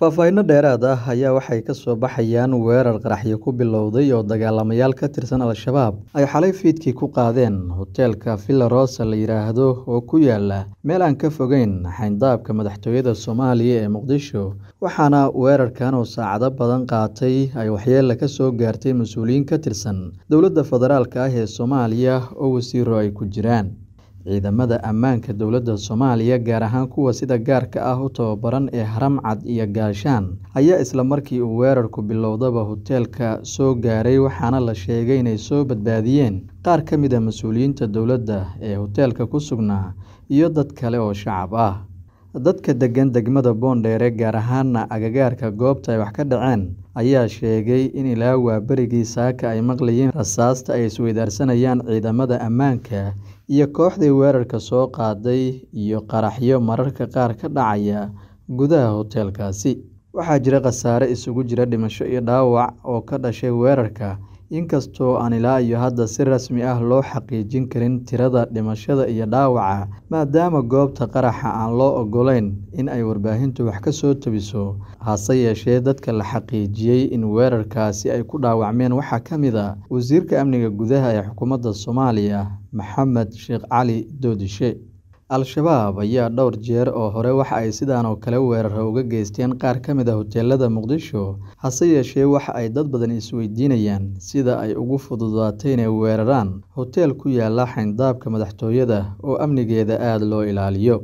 Faahfaahinno dheeraad ah ayaa waxay ka soo baxayaan weerar qaraxyo ku bilowday oo dagaalamayaal ka tirsan al-shabaab ay xalay fiidkii ku qaadeen hoteelka Villa la yidhaahdo oo ku yaalla meel aan ka fogeyn xayndaabka madaxtooyada Soomaaliya ee Muqdisho waxaana weerarkan oo saacado badan qaatay ay waxyeella ka soo gaartay mas-uuliyiin ka tirsan dowladda federaalka ah ee Soomaaliya oo wasiiro ay ku jiraan ciidamada ammaanka dowladda soomaaliya gaar ahaan kuwa sida gaarka ah u tababaran ee haram cad iyo gaashaan ayaa isla markii uu weerarku bilowdaba hoteelka soo gaaray waxaana la sheegay inay soo badbaadiyeen qaar ka mid a ah mas-uuliyiinta dowladda ee hoteelka ku sugnaa iyo dad kale oo shacab ah dadka deggan degmada boondheere gaar ahaana agagaarka goobta ay wax ka dhaceen ayaa sheegay in ilaa waaberigii saaka ay maqlayeen rasaasta ay isweydaarsanayaan ciidamada ammaanka iyo kooxdii weerarka soo qaaday iyo qaraxyo mararka qaar ka dhacaya gudaha hoteelkaasi waxaa jira khasaare isugu jira dhimasho iyo dhaawac oo ka dhashay weerarka inkastoo aan ilaa iyo hadda si rasmi ah loo xaqiijin karin tirada dhimashada iyo dhaawaca maadaama goobta qaraxa aan loo ogolayn in ay warbaahintu wax ka soo tabiso hase yeeshee dadka la xaqiijiyey in weerarkaasi ay ku dhaawacmeen waxaa ka mid a ah wasiirka amniga gudaha ee xukuumadda soomaaliya maxamed sheekh cali doodishe Al-shabaab ayaa dhowr jeer oo hore waxa ay sidaan oo kale weerar uga geysteen qaar ka mid a ah hoteelada Muqdisho, hase yeeshee waxa ay dad badan isweydiinayaan sida ay ugu fududaatay inay weeraraan hoteel ku yaalla xayndaabka madaxtooyada oo amnigeeda aada loo ilaaliyo.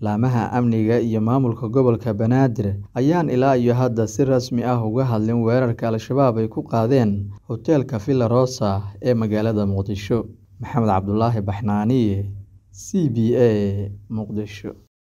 Laamaha amniga iyo maamulka gobolka Banaadir ayaan ilaa iyo hadda si rasmi ah uga hadlin weerarka Al-shabaab ay ku qaadeen hoteelka Villa Rosa ee magaalada Muqdisho. Maxamed Cabdulaahi Baxnaaniye c. b. muqdisho